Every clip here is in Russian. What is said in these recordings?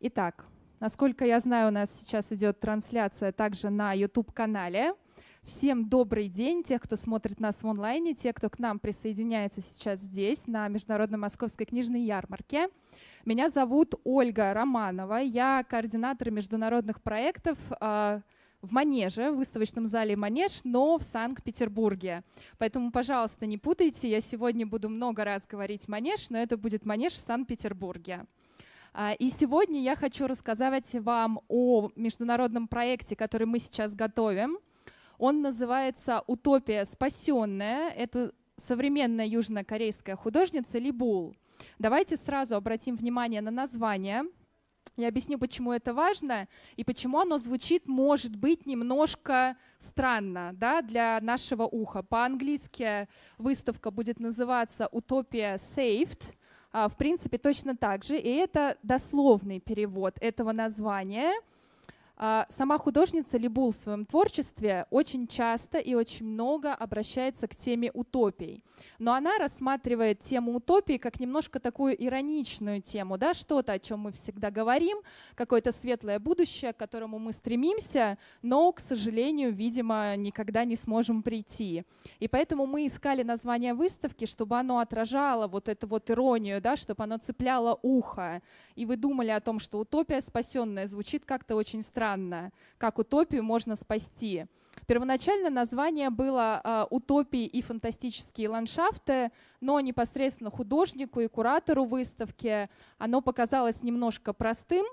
Итак, насколько я знаю, у нас сейчас идет трансляция также на YouTube-канале. Всем добрый день, тех, кто смотрит нас в онлайне, те, кто к нам присоединяется сейчас здесь, на Международной Московской книжной ярмарке. Меня зовут Ольга Романова, я координатор международных проектов а, в Манеже, в выставочном зале Манеж, но в Санкт-Петербурге. Поэтому, пожалуйста, не путайте, я сегодня буду много раз говорить Манеж, но это будет Манеж в Санкт-Петербурге. А, и сегодня я хочу рассказать вам о международном проекте, который мы сейчас готовим. Он называется «Утопия спасенная». Это современная южнокорейская художница Ли Бул. Давайте сразу обратим внимание на название. Я объясню, почему это важно и почему оно звучит, может быть, немножко странно да, для нашего уха. По-английски выставка будет называться «Утопия Saved», а, в принципе, точно так же. И это дословный перевод этого названия – а сама художница Либул в своем творчестве очень часто и очень много обращается к теме утопий. Но она рассматривает тему утопии как немножко такую ироничную тему, да, что-то, о чем мы всегда говорим, какое-то светлое будущее, к которому мы стремимся, но, к сожалению, видимо, никогда не сможем прийти. И поэтому мы искали название выставки, чтобы оно отражало вот эту вот иронию, да, чтобы оно цепляло ухо. И вы думали о том, что утопия спасенная звучит как-то очень странно, странно, как утопию можно спасти. Первоначально название было а, «Утопии и фантастические ландшафты», но непосредственно художнику и куратору выставки оно показалось немножко простым,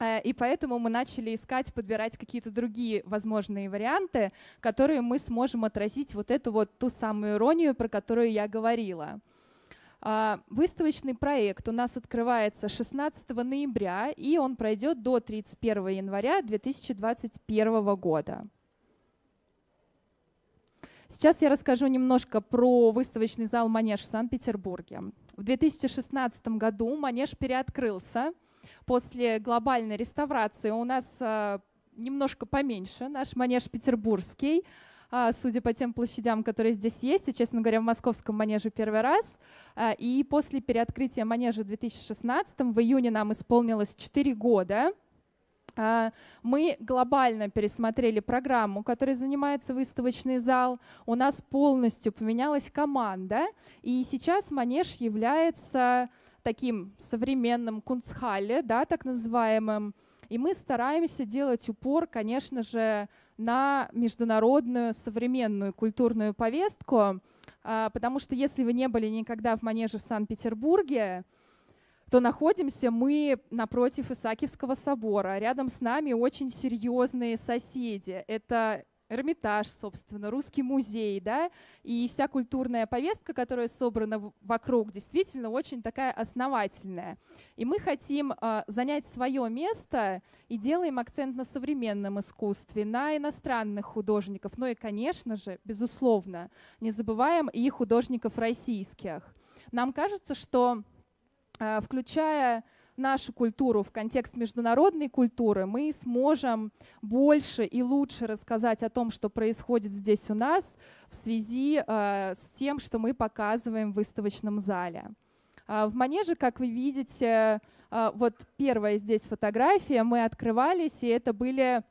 э, и поэтому мы начали искать, подбирать какие-то другие возможные варианты, которые мы сможем отразить вот эту вот ту самую иронию, про которую я говорила. А, выставочный проект у нас открывается 16 ноября, и он пройдет до 31 января 2021 года. Сейчас я расскажу немножко про выставочный зал «Манеж» в Санкт-Петербурге. В 2016 году «Манеж» переоткрылся. После глобальной реставрации у нас а, немножко поменьше наш «Манеж» петербургский – а, судя по тем площадям, которые здесь есть. И, честно говоря, в московском манеже первый раз. А, и после переоткрытия манежа в 2016 в июне нам исполнилось 4 года. А, мы глобально пересмотрели программу, которой занимается выставочный зал. У нас полностью поменялась команда. И сейчас Манеж является таким современным кунцхале, да, так называемым, и мы стараемся делать упор, конечно же, на международную современную культурную повестку, а, потому что если вы не были никогда в Манеже в Санкт-Петербурге, то находимся мы напротив Исаакиевского собора. Рядом с нами очень серьезные соседи. Это Эрмитаж, собственно, Русский музей, да, и вся культурная повестка, которая собрана вокруг, действительно очень такая основательная. И мы хотим а, занять свое место и делаем акцент на современном искусстве, на иностранных художников, ну и, конечно же, безусловно, не забываем и художников российских. Нам кажется, что а, включая нашу культуру в контекст международной культуры, мы сможем больше и лучше рассказать о том, что происходит здесь у нас в связи э, с тем, что мы показываем в выставочном зале. А, в манеже, как вы видите, э, вот первая здесь фотография, мы открывались, и это были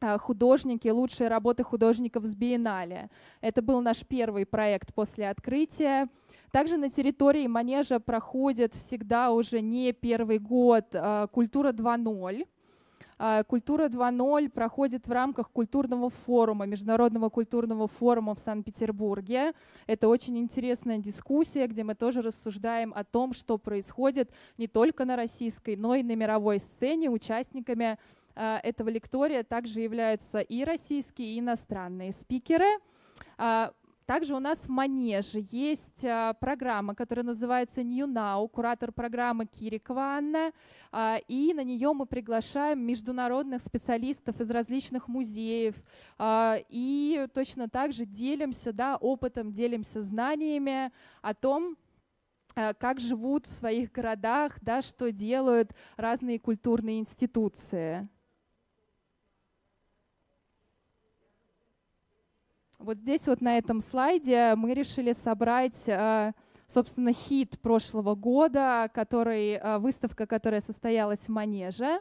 э, художники, лучшие работы художников с биеннале. Это был наш первый проект после открытия. Также на территории манежа проходит всегда уже не первый год э, «Культура 2.0». Э, Культура 2.0 проходит в рамках культурного форума, Международного культурного форума в Санкт-Петербурге. Это очень интересная дискуссия, где мы тоже рассуждаем о том, что происходит не только на российской, но и на мировой сцене участниками э, этого лектория также являются и российские, и иностранные спикеры. Также у нас в Манеже есть а, программа, которая называется New Now, куратор программы Кирикова Анна, а, и на нее мы приглашаем международных специалистов из различных музеев, а, и точно так же делимся да, опытом, делимся знаниями о том, как живут в своих городах, да, что делают разные культурные институции. Вот здесь вот на этом слайде мы решили собрать, э, собственно, хит прошлого года, который, э, выставка, которая состоялась в Манеже.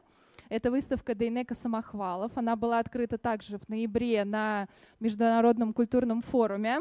Это выставка Дейнека Самохвалов. Она была открыта также в ноябре на Международном культурном форуме.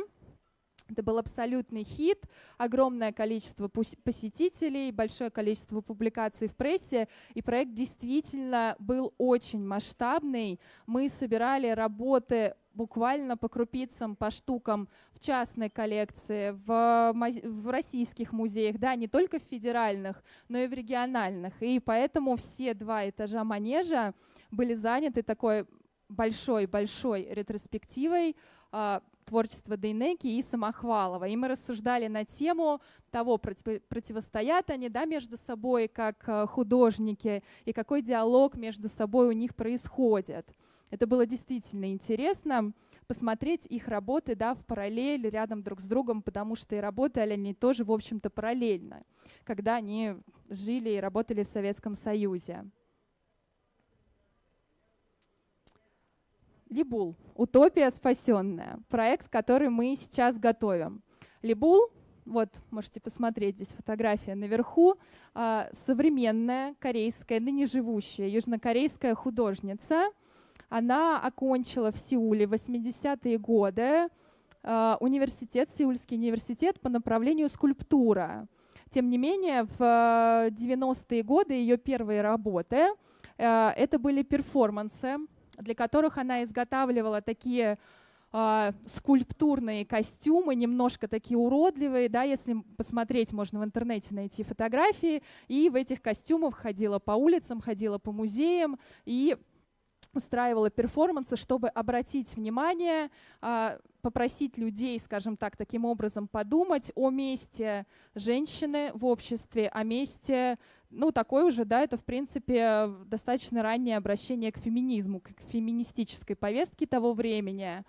Это был абсолютный хит, огромное количество посетителей, большое количество публикаций в прессе, и проект действительно был очень масштабный. Мы собирали работы буквально по крупицам, по штукам в частной коллекции, в, в российских музеях, да, не только в федеральных, но и в региональных. И поэтому все два этажа манежа были заняты такой большой-большой ретроспективой, а, творчество Дейнеки и Самохвалова. И мы рассуждали на тему того, против, противостоят они да, между собой как э, художники и какой диалог между собой у них происходит. Это было действительно интересно посмотреть их работы да, в параллель рядом друг с другом, потому что и работали они тоже, в общем-то, параллельно, когда они жили и работали в Советском Союзе. Либул — «Утопия спасенная», проект, который мы сейчас готовим. Либул вот, можете посмотреть, здесь фотография наверху. А, современная корейская, ныне живущая южнокорейская художница. Она окончила в Сеуле 80-е годы а, университет, Сеульский университет по направлению скульптура. Тем не менее, в 90-е а, годы ее первые работы это были перформансы, для которых она изготавливала такие э, скульптурные костюмы, немножко такие уродливые, да, если посмотреть, можно в интернете найти фотографии, и в этих костюмах ходила по улицам, ходила по музеям, и устраивала перформансы, чтобы обратить внимание, а, попросить людей, скажем так, таким образом подумать о месте женщины в обществе, о месте ну, такой уже, да, это, в принципе, достаточно раннее обращение к феминизму, к феминистической повестке того времени.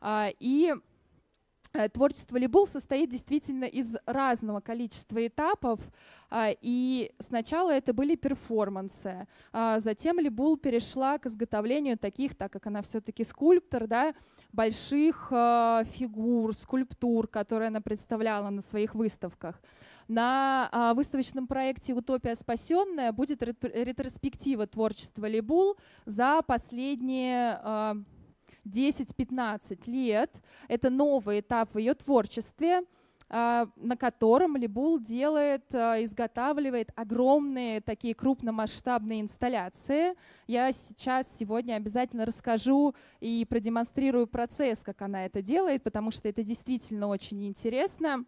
А, и Э, творчество Либул состоит действительно из разного количества этапов, а, и сначала это были перформансы, а затем Либул перешла к изготовлению таких, так как она все-таки скульптор, да, больших э, фигур, скульптур, которые она представляла на своих выставках. На а, выставочном проекте «Утопия спасенная» будет ретроспектива творчества Либул за последние 10-15 лет. Это новый этап в ее творчестве а, на котором Либул делает, а, изготавливает огромные такие крупномасштабные инсталляции. Я сейчас сегодня обязательно расскажу и продемонстрирую процесс, как она это делает, потому что это действительно очень интересно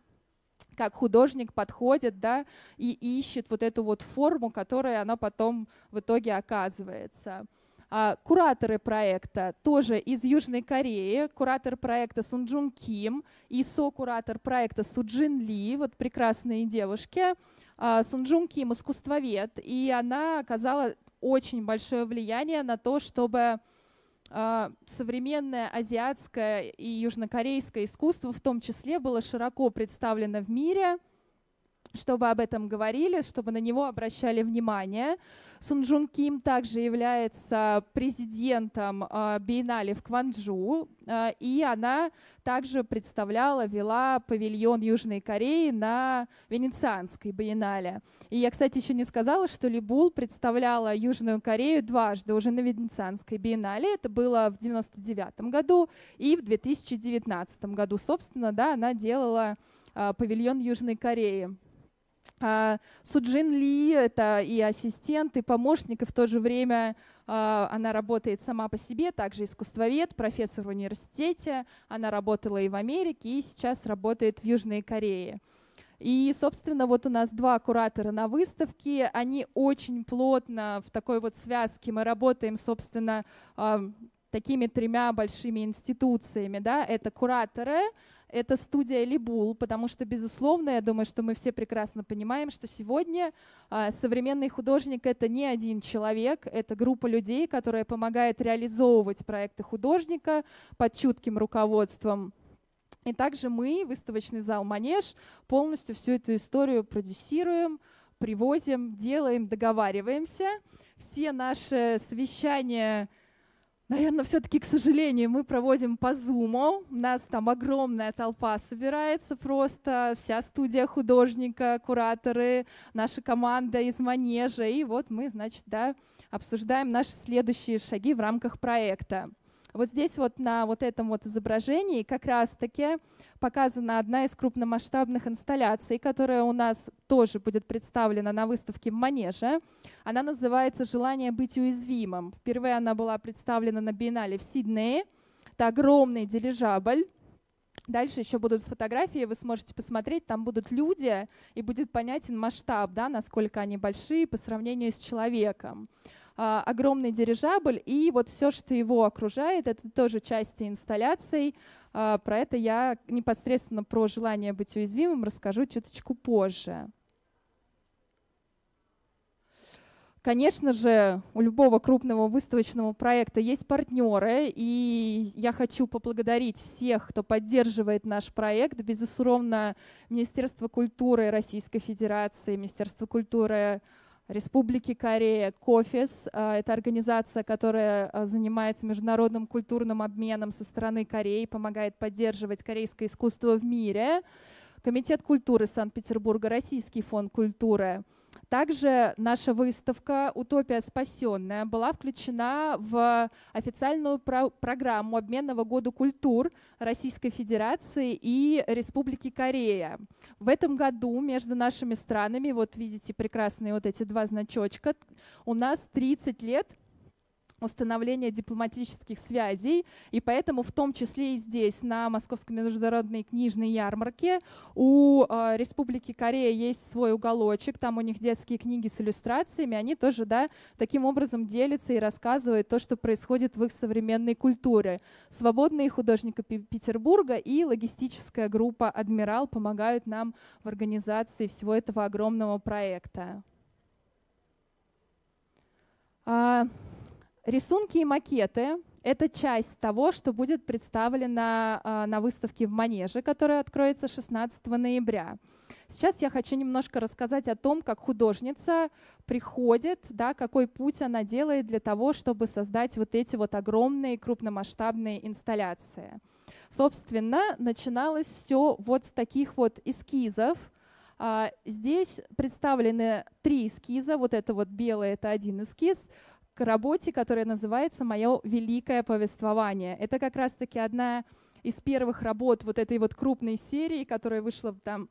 как художник подходит да, и ищет вот эту вот форму, которая она потом в итоге оказывается. А, кураторы проекта тоже из Южной Кореи. Куратор проекта Сунджун Ким и со-куратор проекта Суджин Ли. Вот прекрасные девушки. А, Сунджун Ким искусствовед, и она оказала очень большое влияние на то, чтобы а, современное азиатское и южнокорейское искусство в том числе было широко представлено в мире – чтобы об этом говорили, чтобы на него обращали внимание. Сун Джун Ким также является президентом а, биеннале в Кванджу, а, и она также представляла, вела павильон Южной Кореи на Венецианской биеннале. И я, кстати, еще не сказала, что Либул представляла Южную Корею дважды уже на Венецианской биеннале. Это было в 1999 году и в 2019 году. Собственно, да, она делала а, павильон Южной Кореи. А, Суджин Ли — это и ассистент, и помощник, и в то же время а, она работает сама по себе, также искусствовед, профессор в университете. Она работала и в Америке, и сейчас работает в Южной Корее. И, собственно, вот у нас два куратора на выставке. Они очень плотно в такой вот связке. Мы работаем, собственно, а, такими тремя большими институциями. Да? Это кураторы, это студия Либул, потому что, безусловно, я думаю, что мы все прекрасно понимаем, что сегодня а, современный художник — это не один человек, это группа людей, которая помогает реализовывать проекты художника под чутким руководством и также мы, выставочный зал «Манеж», полностью всю эту историю продюсируем, привозим, делаем, договариваемся. Все наши совещания Наверное, все-таки, к сожалению, мы проводим по Zoom. У нас там огромная толпа собирается просто, вся студия художника, кураторы, наша команда из манежа. И вот мы, значит, да, обсуждаем наши следующие шаги в рамках проекта. Вот здесь вот на вот этом вот изображении как раз-таки показана одна из крупномасштабных инсталляций, которая у нас тоже будет представлена на выставке в Манеже. Она называется «Желание быть уязвимым». Впервые она была представлена на биеннале в Сиднее. Это огромный дирижабль, Дальше еще будут фотографии, вы сможете посмотреть, там будут люди, и будет понятен масштаб, да, насколько они большие по сравнению с человеком. А, огромный дирижабль, и вот все, что его окружает, это тоже части инсталляций. А, про это я непосредственно про желание быть уязвимым расскажу чуточку позже. Конечно же, у любого крупного выставочного проекта есть партнеры, и я хочу поблагодарить всех, кто поддерживает наш проект. Безусловно, Министерство культуры Российской Федерации, Министерство культуры Республики Корея, КОФИС. А, это организация, которая а, занимается международным культурным обменом со стороны Кореи, помогает поддерживать корейское искусство в мире. Комитет культуры Санкт-Петербурга, Российский фонд культуры – также наша выставка «Утопия спасенная» была включена в официальную про программу обменного года культур Российской Федерации и Республики Корея. В этом году между нашими странами, вот видите прекрасные вот эти два значочка, у нас 30 лет установления дипломатических связей. И поэтому в том числе и здесь, на Московской международной книжной ярмарке, у э, Республики Корея есть свой уголочек, там у них детские книги с иллюстрациями, они тоже да, таким образом делятся и рассказывают то, что происходит в их современной культуре. Свободные художники Петербурга и логистическая группа «Адмирал» помогают нам в организации всего этого огромного проекта. А Рисунки и макеты — это часть того, что будет представлено а, на выставке в Манеже, которая откроется 16 ноября. Сейчас я хочу немножко рассказать о том, как художница приходит, да, какой путь она делает для того, чтобы создать вот эти вот огромные крупномасштабные инсталляции. Собственно, начиналось все вот с таких вот эскизов. А, здесь представлены три эскиза. Вот это вот белое – это один эскиз, работе, которая называется «Мое великое повествование». Это как раз-таки одна из первых работ вот этой вот крупной серии, которая вышла там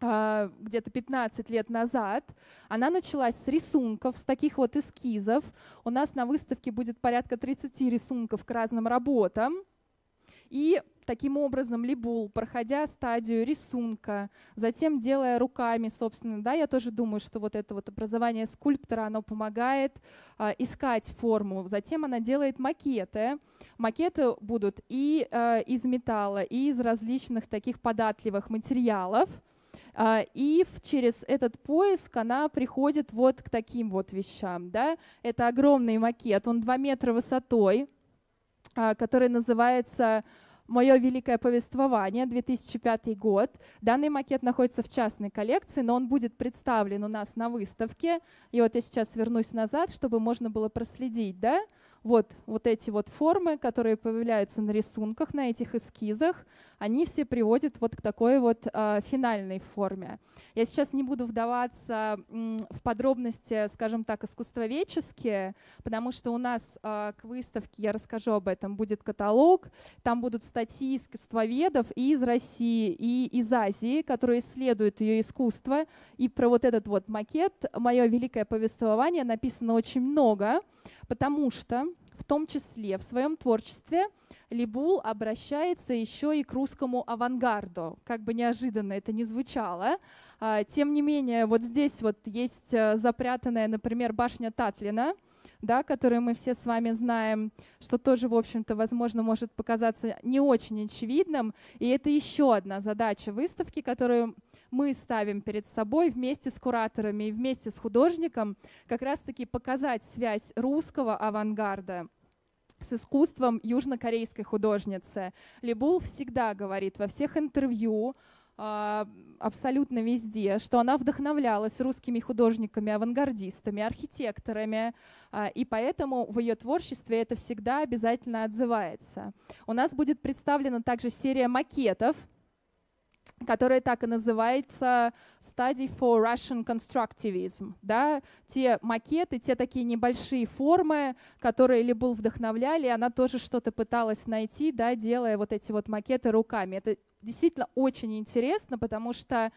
а, где-то 15 лет назад. Она началась с рисунков, с таких вот эскизов. У нас на выставке будет порядка 30 рисунков к разным работам. И таким образом Либул, проходя стадию рисунка, затем делая руками, собственно, да, я тоже думаю, что вот это вот образование скульптора, оно помогает э, искать форму. Затем она делает макеты. Макеты будут и э, из металла, и из различных таких податливых материалов. А, и через этот поиск она приходит вот к таким вот вещам. Да? Это огромный макет, он 2 метра высотой, а, который называется мое великое повествование, 2005 год. Данный макет находится в частной коллекции, но он будет представлен у нас на выставке. И вот я сейчас вернусь назад, чтобы можно было проследить, да? вот, вот эти вот формы, которые появляются на рисунках, на этих эскизах, они все приводят вот к такой вот э, финальной форме. Я сейчас не буду вдаваться м, в подробности, скажем так, искусствоведческие, потому что у нас э, к выставке, я расскажу об этом, будет каталог, там будут статьи искусствоведов и из России, и из Азии, которые исследуют ее искусство. И про вот этот вот макет, мое великое повествование, написано очень Много потому что в том числе в своем творчестве Либул обращается еще и к русскому авангарду. Как бы неожиданно это не звучало. А, тем не менее, вот здесь вот есть э, запрятанная, например, башня Татлина, да, которую мы все с вами знаем, что тоже, в общем-то, возможно, может показаться не очень очевидным. И это еще одна задача выставки, которую мы ставим перед собой вместе с кураторами и вместе с художником как раз-таки показать связь русского авангарда с искусством южнокорейской художницы. Либул всегда говорит во всех интервью, а, абсолютно везде, что она вдохновлялась русскими художниками, авангардистами, архитекторами, а, и поэтому в ее творчестве это всегда обязательно отзывается. У нас будет представлена также серия макетов, которая так и называется Study for Russian Constructivism. Да? Те макеты, те такие небольшие формы, которые Лебул вдохновляли, она тоже что-то пыталась найти, да, делая вот эти вот макеты руками. Это действительно очень интересно, потому что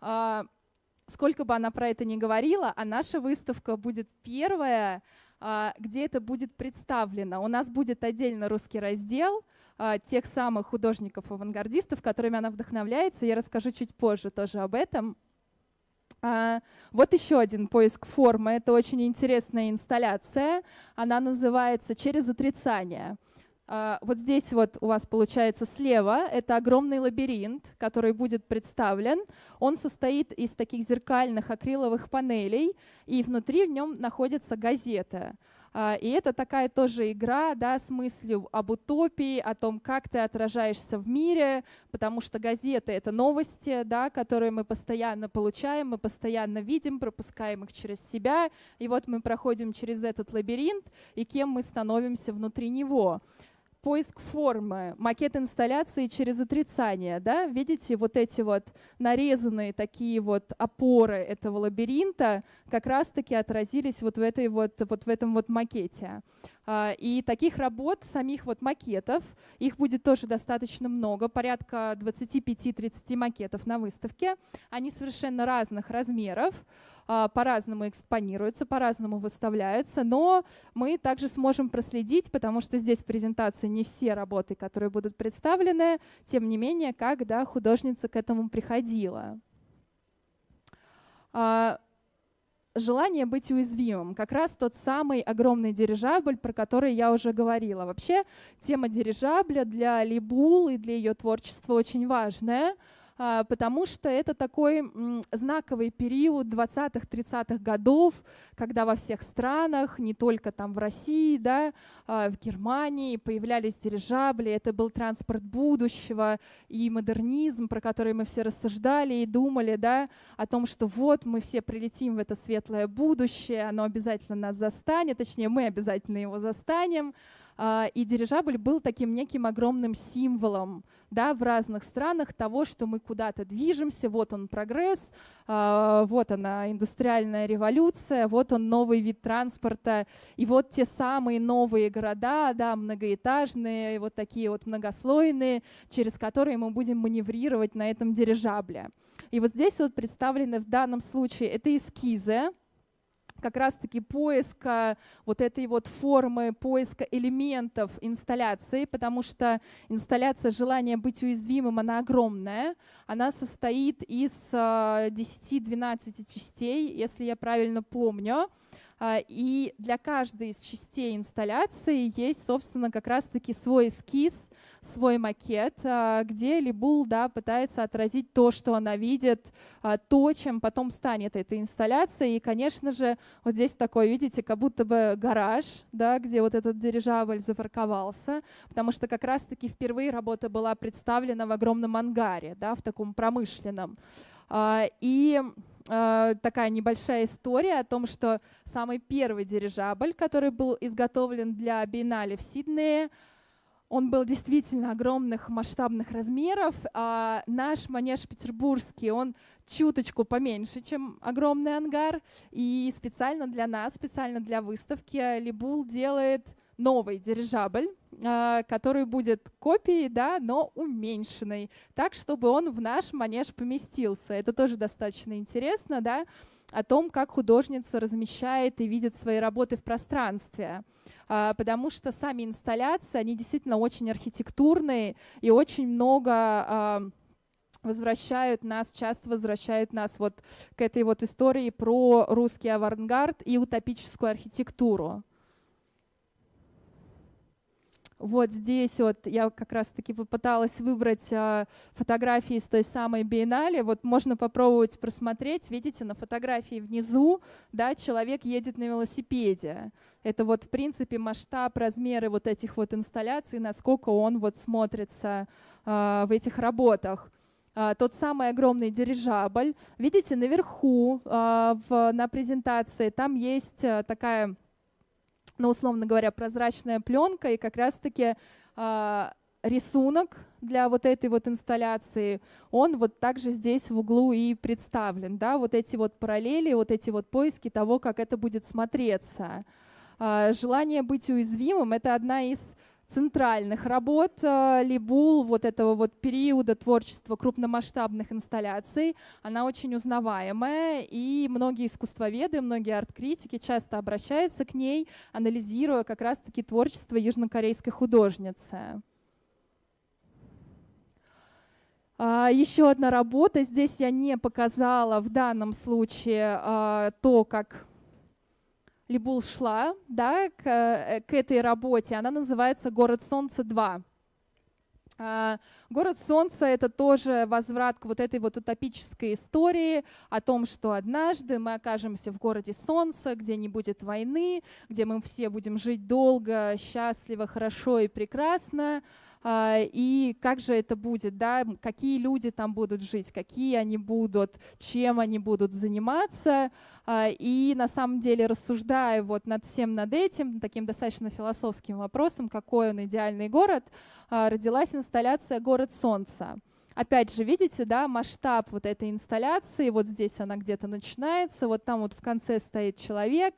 э, сколько бы она про это ни говорила, а наша выставка будет первая, а, где это будет представлено. У нас будет отдельно русский раздел а, тех самых художников-авангардистов, которыми она вдохновляется. Я расскажу чуть позже тоже об этом. А, вот еще один поиск формы. Это очень интересная инсталляция. Она называется «Через отрицание». А, вот здесь вот у вас получается слева, это огромный лабиринт, который будет представлен. Он состоит из таких зеркальных акриловых панелей, и внутри в нем находится газета. А, и это такая тоже игра да, с мыслью об утопии, о том, как ты отражаешься в мире, потому что газеты — это новости, да, которые мы постоянно получаем, мы постоянно видим, пропускаем их через себя. И вот мы проходим через этот лабиринт, и кем мы становимся внутри него поиск формы, макет инсталляции через отрицание. Да? Видите, вот эти вот нарезанные такие вот опоры этого лабиринта как раз-таки отразились вот в, этой вот, вот в этом вот макете. А, и таких работ, самих вот макетов, их будет тоже достаточно много, порядка 25-30 макетов на выставке. Они совершенно разных размеров. А, по-разному экспонируются, по-разному выставляются, но мы также сможем проследить, потому что здесь в презентации не все работы, которые будут представлены, тем не менее, когда художница к этому приходила а, желание быть уязвимым. Как раз тот самый огромный дирижабль, про который я уже говорила. Вообще тема дирижабля для Либул и для ее творчества очень важная. А, потому что это такой знаковый период 20-30-х годов, когда во всех странах, не только там в России, да, а, в Германии появлялись дирижабли, это был транспорт будущего и модернизм, про который мы все рассуждали и думали, да, о том, что вот мы все прилетим в это светлое будущее, оно обязательно нас застанет, точнее мы обязательно его застанем, а, и дирижабль был таким неким огромным символом да, в разных странах того, что мы куда-то движемся, вот он прогресс, а, вот она индустриальная революция, вот он новый вид транспорта, и вот те самые новые города, да, многоэтажные, вот такие вот многослойные, через которые мы будем маневрировать на этом дирижабле. И вот здесь вот представлены в данном случае это эскизы, как раз-таки поиска вот этой вот формы, поиска элементов инсталляции, потому что инсталляция желания быть уязвимым, она огромная. Она состоит из 10-12 э, частей, если я правильно помню. А, и для каждой из частей инсталляции есть, собственно, как раз-таки свой эскиз — свой макет, а, где Либул да, пытается отразить то, что она видит, а, то, чем потом станет эта инсталляция. И, конечно же, вот здесь такой, видите, как будто бы гараж, да, где вот этот дирижабль запарковался, потому что как раз-таки впервые работа была представлена в огромном ангаре, да, в таком промышленном. А, и такая небольшая история о том, что самый первый дирижабль, который был изготовлен для биеннале в Сиднее, он был действительно огромных масштабных размеров. А наш манеж петербургский, он чуточку поменьше, чем огромный ангар. И специально для нас, специально для выставки Либул делает новый дирижабль, а, который будет копией, да, но уменьшенной, так, чтобы он в наш манеж поместился. Это тоже достаточно интересно, да о том, как художница размещает и видит свои работы в пространстве, а, потому что сами инсталляции, они действительно очень архитектурные и очень много а, возвращают нас, часто возвращают нас вот к этой вот истории про русский авангард и утопическую архитектуру. Вот здесь вот я как раз-таки попыталась выбрать а, фотографии с той самой биеннале. Вот можно попробовать просмотреть. Видите, на фотографии внизу да, человек едет на велосипеде. Это вот, в принципе, масштаб, размеры вот этих вот инсталляций, насколько он вот смотрится а, в этих работах а, тот самый огромный дирижабль. Видите, наверху в, на презентации там есть такая но, ну, условно говоря, прозрачная пленка и как раз-таки а, рисунок для вот этой вот инсталляции, он вот также здесь в углу и представлен, да, вот эти вот параллели, вот эти вот поиски того, как это будет смотреться. А, желание быть уязвимым — это одна из центральных работ э, Либул, вот этого вот периода творчества крупномасштабных инсталляций, она очень узнаваемая, и многие искусствоведы, многие арт-критики часто обращаются к ней, анализируя как раз-таки творчество южнокорейской художницы. А, еще одна работа. Здесь я не показала в данном случае а, то, как Либул шла да, к, э, к этой работе. Она называется «Город солнца 2». А, Город Солнца — это тоже возврат к вот этой вот утопической истории о том, что однажды мы окажемся в городе Солнца, где не будет войны, где мы все будем жить долго, счастливо, хорошо и прекрасно. А, и как же это будет, да, какие люди там будут жить, какие они будут, чем они будут заниматься. А, и на самом деле, рассуждая вот над всем над этим, таким достаточно философским вопросом, какой он идеальный город, а, родилась инсталляция «Город солнца». Опять же, видите, да, масштаб вот этой инсталляции, вот здесь она где-то начинается, вот там вот в конце стоит человек,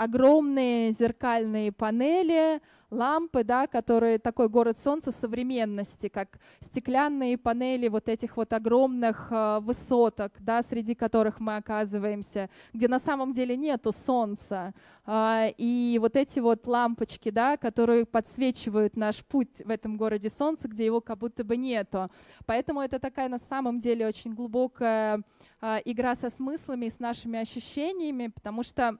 огромные зеркальные панели, лампы, да, которые такой город солнца современности, как стеклянные панели вот этих вот огромных э, высоток, да, среди которых мы оказываемся, где на самом деле нету солнца. А, и вот эти вот лампочки, да, которые подсвечивают наш путь в этом городе солнца, где его как будто бы нету. Поэтому это такая на самом деле очень глубокая а, игра со смыслами и с нашими ощущениями, потому что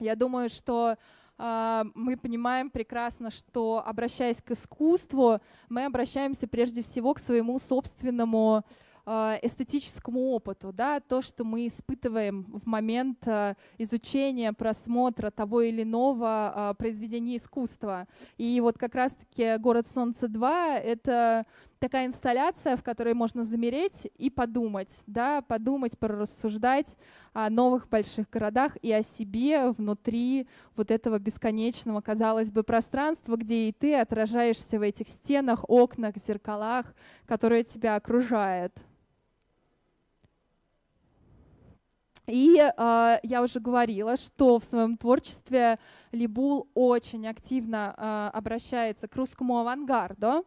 я думаю, что а, мы понимаем прекрасно, что обращаясь к искусству, мы обращаемся прежде всего к своему собственному а, эстетическому опыту, да, то, что мы испытываем в момент а, изучения, просмотра того или иного произведения искусства. И вот как раз-таки «Город солнца 2» — это такая инсталляция, в которой можно замереть и подумать, да, подумать, порассуждать о новых больших городах и о себе внутри вот этого бесконечного, казалось бы, пространства, где и ты отражаешься в этих стенах, окнах, зеркалах, которые тебя окружают. И э, я уже говорила, что в своем творчестве Либул очень активно э, обращается к русскому авангарду.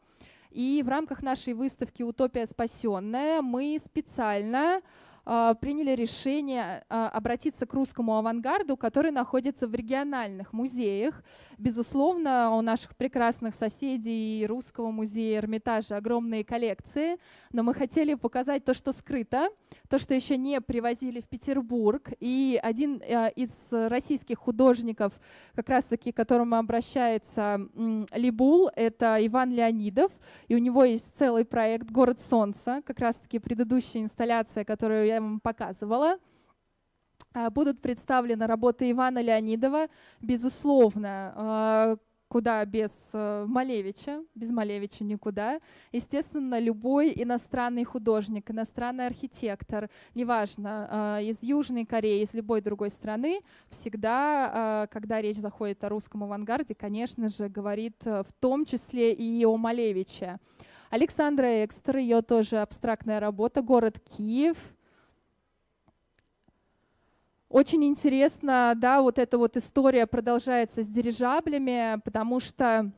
И в рамках нашей выставки «Утопия спасенная» мы специально а, приняли решение а, обратиться к русскому авангарду, который находится в региональных музеях. Безусловно, у наших прекрасных соседей Русского музея Эрмитажа огромные коллекции, но мы хотели показать то, что скрыто, то, что еще не привозили в Петербург. И один а, из российских художников, как раз-таки, к которому обращается Либул, это Иван Леонидов, и у него есть целый проект «Город солнца», как раз-таки предыдущая инсталляция, которую я я вам показывала. А, будут представлены работы Ивана Леонидова, безусловно, а, куда без э, Малевича, без Малевича никуда. Естественно, любой иностранный художник, иностранный архитектор, неважно, а, из Южной Кореи, из любой другой страны, всегда, когда речь заходит о русском авангарде, конечно же, говорит э, в том числе и о Малевиче. Александра Экстер, ее тоже абстрактная работа «Город Киев», очень интересно, да, вот эта вот история продолжается с дирижаблями, потому что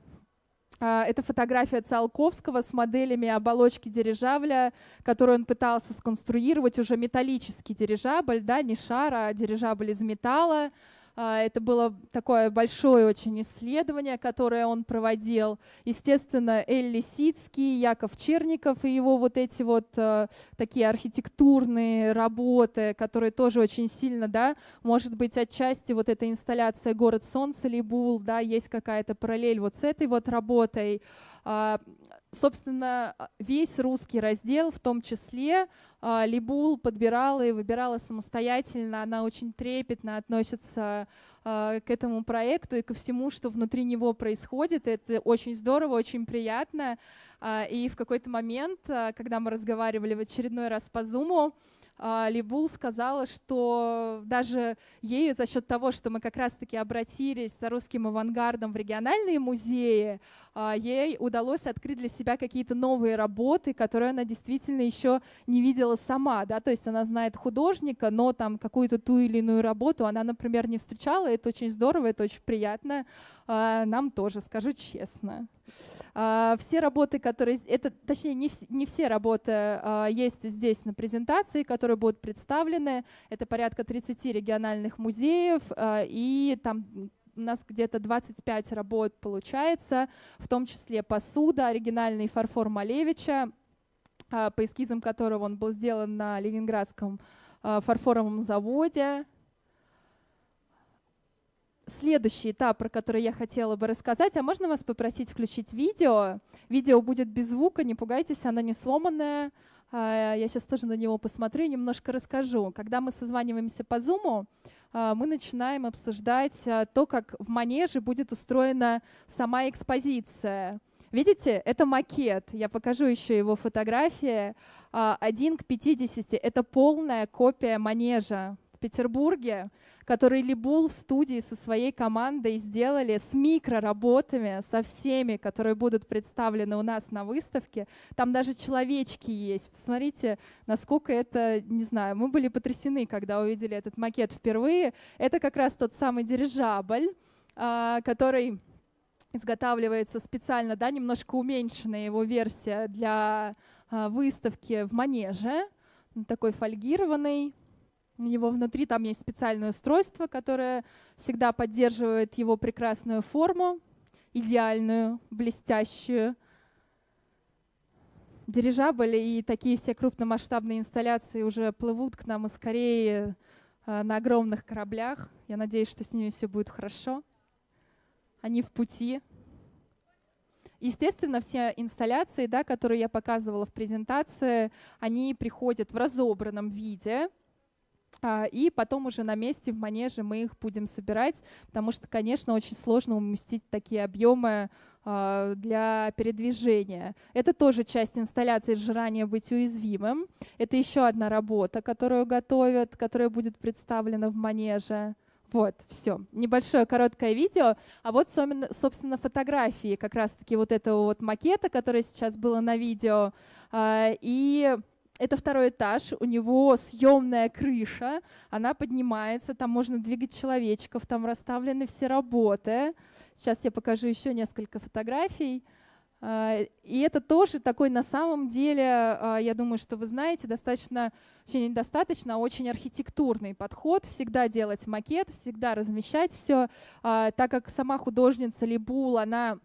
а, это фотография Циолковского с моделями оболочки дирижабля, которую он пытался сконструировать, уже металлический дирижабль, да, не шара, а дирижабль из металла. А, это было такое большое очень исследование, которое он проводил. Естественно, Элли Лисицкий, Яков Черников и его вот эти вот э, такие архитектурные работы, которые тоже очень сильно, да, может быть, отчасти вот эта инсталляция «Город солнца» Либул, да, есть какая-то параллель вот с этой вот работой. А, собственно, весь русский раздел, в том числе, а, Либул подбирала и выбирала самостоятельно. Она очень трепетно относится а, к этому проекту и ко всему, что внутри него происходит. Это очень здорово, очень приятно. А, и в какой-то момент, когда мы разговаривали в очередной раз по Зуму, Либул сказала, что даже ею за счет того, что мы как раз-таки обратились за русским авангардом в региональные музеи, а, ей удалось открыть для себя какие-то новые работы, которые она действительно еще не видела сама, да, то есть она знает художника, но там какую-то ту или иную работу она, например, не встречала, это очень здорово, это очень приятно, а, нам тоже, скажу честно. А, все работы, которые... Это, точнее, не, не все работы есть здесь на презентации, которые будут представлены. Это порядка 30 региональных музеев и там у нас где-то 25 работ получается, в том числе посуда, оригинальный фарфор Малевича, а, по эскизам которого он был сделан на Ленинградском а, фарфоровом заводе. Следующий этап, про который я хотела бы рассказать, а можно вас попросить включить видео? Видео будет без звука, не пугайтесь, оно не сломанное. А, я сейчас тоже на него посмотрю и немножко расскажу. Когда мы созваниваемся по Zoom, а, мы начинаем обсуждать а, то, как в манеже будет устроена сама экспозиция. Видите, это макет. Я покажу еще его фотографии. 1 а, к 50 — это полная копия манежа. Петербурге, который Либул в студии со своей командой сделали с микроработами, со всеми, которые будут представлены у нас на выставке. Там даже человечки есть. Посмотрите, насколько это, не знаю, мы были потрясены, когда увидели этот макет впервые. Это как раз тот самый дирижабль, а, который изготавливается специально, да, немножко уменьшенная его версия для а, выставки в Манеже, такой фольгированный, у него внутри там есть специальное устройство, которое всегда поддерживает его прекрасную форму, идеальную, блестящую. Дирижабли и такие все крупномасштабные инсталляции уже плывут к нам из Кореи э, на огромных кораблях. Я надеюсь, что с ними все будет хорошо. Они в пути. Естественно, все инсталляции, да, которые я показывала в презентации, они приходят в разобранном виде – а, и потом уже на месте в манеже мы их будем собирать, потому что, конечно, очень сложно уместить такие объемы а, для передвижения. Это тоже часть инсталляции «Желание быть уязвимым». Это еще одна работа, которую готовят, которая будет представлена в манеже. Вот, все. Небольшое короткое видео. А вот, собственно, фотографии как раз-таки вот этого вот макета, который сейчас было на видео. А, и это второй этаж, у него съемная крыша, она поднимается, там можно двигать человечков, там расставлены все работы. Сейчас я покажу еще несколько фотографий. А, и это тоже такой, на самом деле, а, я думаю, что вы знаете, достаточно, точнее, недостаточно, а очень архитектурный подход. Всегда делать макет, всегда размещать все. А, так как сама художница Либул, она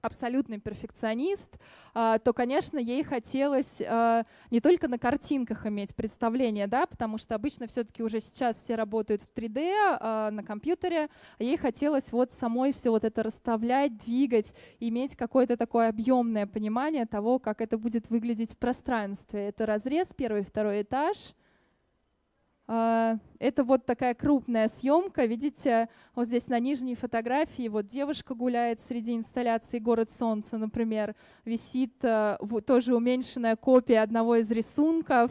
абсолютный перфекционист, а, то, конечно, ей хотелось а, не только на картинках иметь представление, да, потому что обычно все-таки уже сейчас все работают в 3D а, на компьютере, а ей хотелось вот самой все вот это расставлять, двигать, иметь какое-то такое объемное понимание того, как это будет выглядеть в пространстве. Это разрез, первый, второй этаж — а, это вот такая крупная съемка. Видите, вот здесь на нижней фотографии вот девушка гуляет среди инсталляции «Город солнца», например. Висит э, тоже уменьшенная копия одного из рисунков.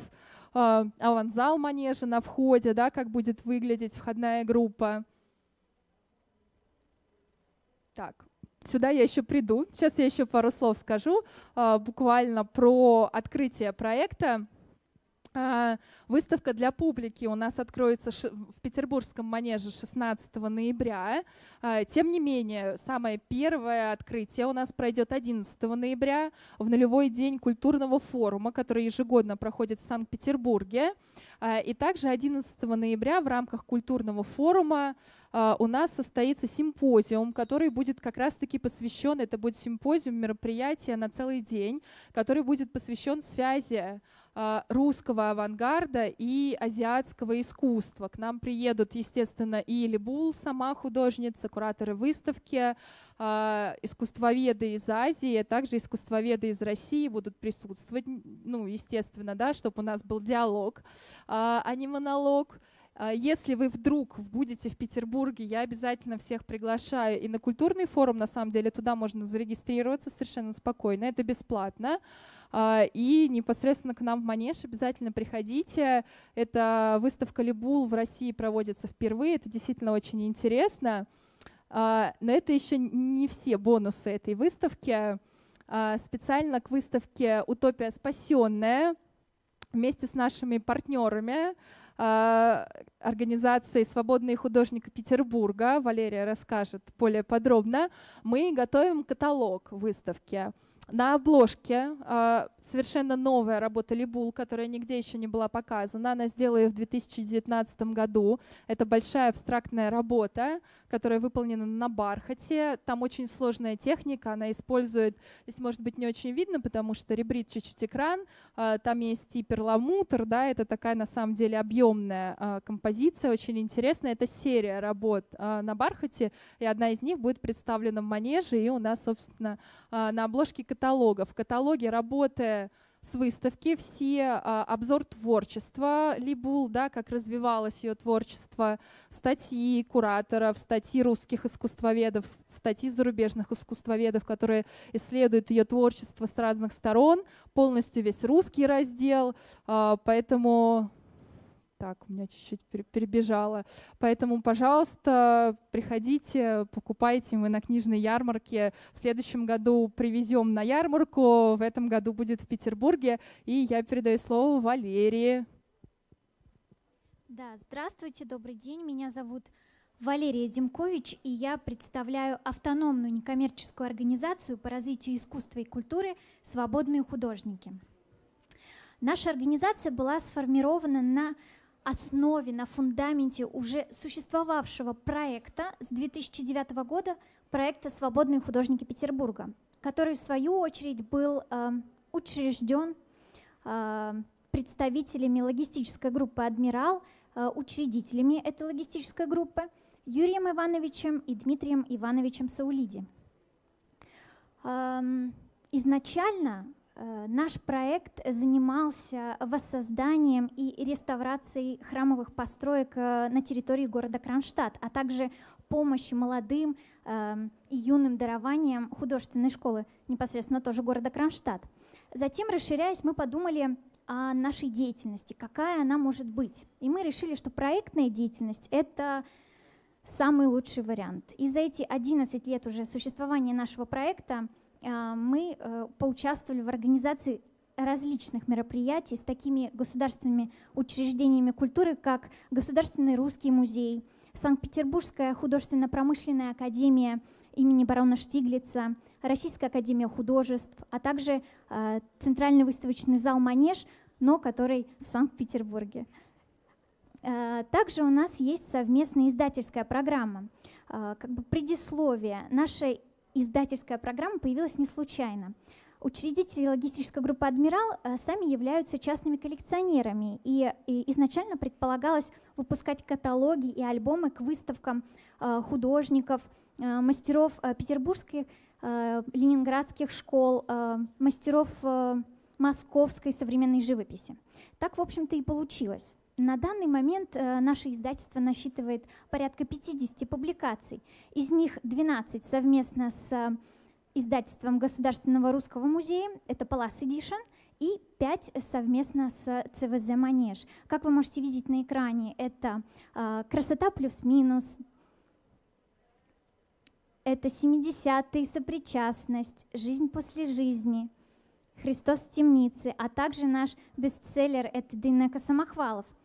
А, аванзал манежа на входе, да, как будет выглядеть входная группа. Так, сюда я еще приду. Сейчас я еще пару слов скажу а, буквально про открытие проекта. А, выставка для публики у нас откроется в Петербургском манеже 16 ноября. А, тем не менее, самое первое открытие у нас пройдет 11 ноября в нулевой день культурного форума, который ежегодно проходит в Санкт-Петербурге. А, и также 11 ноября в рамках культурного форума а, у нас состоится симпозиум, который будет как раз-таки посвящен, это будет симпозиум, мероприятие на целый день, который будет посвящен связи а, русского авангарда и азиатского искусства. К нам приедут, естественно, и Либул, сама художница, кураторы выставки, а, искусствоведы из Азии, также искусствоведы из России будут присутствовать, ну, естественно, да, чтобы у нас был диалог, а не монолог. А, если вы вдруг будете в Петербурге, я обязательно всех приглашаю и на культурный форум, на самом деле, туда можно зарегистрироваться совершенно спокойно, это бесплатно. А, и непосредственно к нам в Манеж обязательно приходите. Это выставка Либул в России проводится впервые, это действительно очень интересно. А, но это еще не все бонусы этой выставки. Специально к выставке «Утопия спасенная» вместе с нашими партнерами – а, организации «Свободные художники Петербурга», Валерия расскажет более подробно, мы готовим каталог выставки. На обложке э, совершенно новая работа Либул, которая нигде еще не была показана. Она сделала ее в 2019 году. Это большая абстрактная работа, которая выполнена на бархате. Там очень сложная техника. Она использует, здесь может быть не очень видно, потому что ребрит чуть-чуть экран. Э, там есть и перламутр, да, это такая на самом деле объемная э, композиция, очень интересная. Это серия работ э, на бархате, и одна из них будет представлена в манеже, и у нас, собственно, э, на обложке каталогов, В каталоге, работая с выставки, все а, обзор творчества Либул, да, как развивалось ее творчество, статьи кураторов, статьи русских искусствоведов, статьи зарубежных искусствоведов, которые исследуют ее творчество с разных сторон, полностью весь русский раздел, а, поэтому так, у меня чуть-чуть перебежала. Поэтому, пожалуйста, приходите, покупайте. Мы на книжной ярмарке. В следующем году привезем на ярмарку. В этом году будет в Петербурге. И я передаю слово Валерии. Да, здравствуйте, добрый день. Меня зовут Валерия Демкович, и я представляю автономную некоммерческую организацию по развитию искусства и культуры «Свободные художники». Наша организация была сформирована на основе, на фундаменте уже существовавшего проекта с 2009 года, проекта «Свободные художники Петербурга», который, в свою очередь, был э, учрежден э, представителями логистической группы «Адмирал», э, учредителями этой логистической группы, Юрием Ивановичем и Дмитрием Ивановичем Саулиди. Эм, изначально Э, наш проект занимался воссозданием и реставрацией храмовых построек э, на территории города Кронштадт, а также помощи молодым эм, и юным дарованиям художественной школы непосредственно тоже города Кронштадт. Затем, расширяясь, мы подумали о нашей деятельности, какая она может быть. И мы решили, что проектная деятельность — это самый лучший вариант. И за эти 11 лет уже существования нашего проекта — а, мы э, поучаствовали в организации различных мероприятий с такими государственными учреждениями культуры, как Государственный русский музей, Санкт-Петербургская художественно-промышленная академия имени барона Штиглица, Российская академия художеств, а также э, Центральный выставочный зал «Манеж», но который в Санкт-Петербурге. Э, также у нас есть совместная издательская программа, как бы предисловие. Наши издательская программа появилась не случайно. Учредители логистической группы «Адмирал» э, сами являются частными коллекционерами, и изначально предполагалось выпускать каталоги и альбомы к выставкам э, художников, э, мастеров петербургских, ленинградских школ, мастеров московской современной живописи. Так, в общем-то, и получилось. На данный момент э, наше издательство насчитывает порядка 50 публикаций. Из них 12 совместно с э, издательством Государственного русского музея, это Palace Edition, и 5 совместно с ЦВЗ «Манеж». Как вы можете видеть на экране, это э, «Красота плюс-минус», это «70-е сопричастность», «Жизнь после жизни», «Христос в темнице», а также наш бестселлер — это Дынека Самохвалов —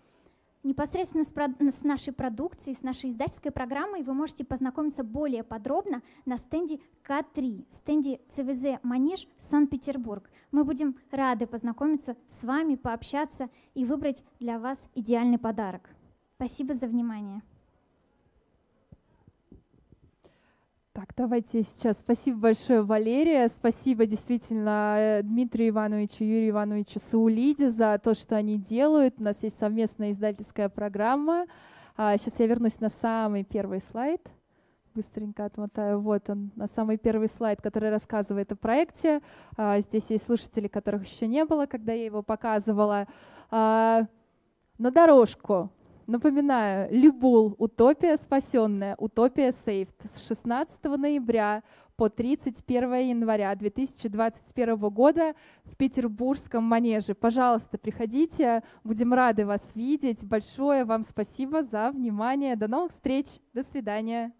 Непосредственно с, с нашей продукцией, с нашей издательской программой вы можете познакомиться более подробно на стенде К3, стенде ЦВЗ «Манеж» Санкт-Петербург. Мы будем рады познакомиться с вами, пообщаться и выбрать для вас идеальный подарок. Спасибо за внимание. Так, давайте сейчас. Спасибо большое, Валерия. Спасибо действительно э, Дмитрию Ивановичу, Юрию Ивановичу Саулиде за то, что они делают. У нас есть совместная издательская программа. А, сейчас я вернусь на самый первый слайд. Быстренько отмотаю. Вот он, на самый первый слайд, который рассказывает о проекте. А, здесь есть слушатели, которых еще не было, когда я его показывала. А, на дорожку Напоминаю, Любул «Утопия спасенная», «Утопия сейфт» с 16 ноября по 31 января 2021 года в Петербургском манеже. Пожалуйста, приходите, будем рады вас видеть. Большое вам спасибо за внимание. До новых встреч, до свидания.